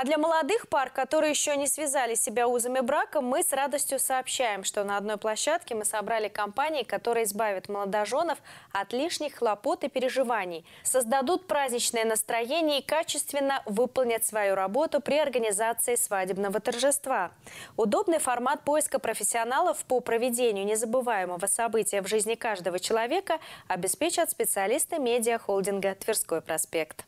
А для молодых пар, которые еще не связали себя узами брака, мы с радостью сообщаем, что на одной площадке мы собрали компании, которые избавят молодоженов от лишних хлопот и переживаний, создадут праздничное настроение и качественно выполнят свою работу при организации свадебного торжества. Удобный формат поиска профессионалов по проведению незабываемого события в жизни каждого человека обеспечат специалисты медиахолдинга «Тверской проспект».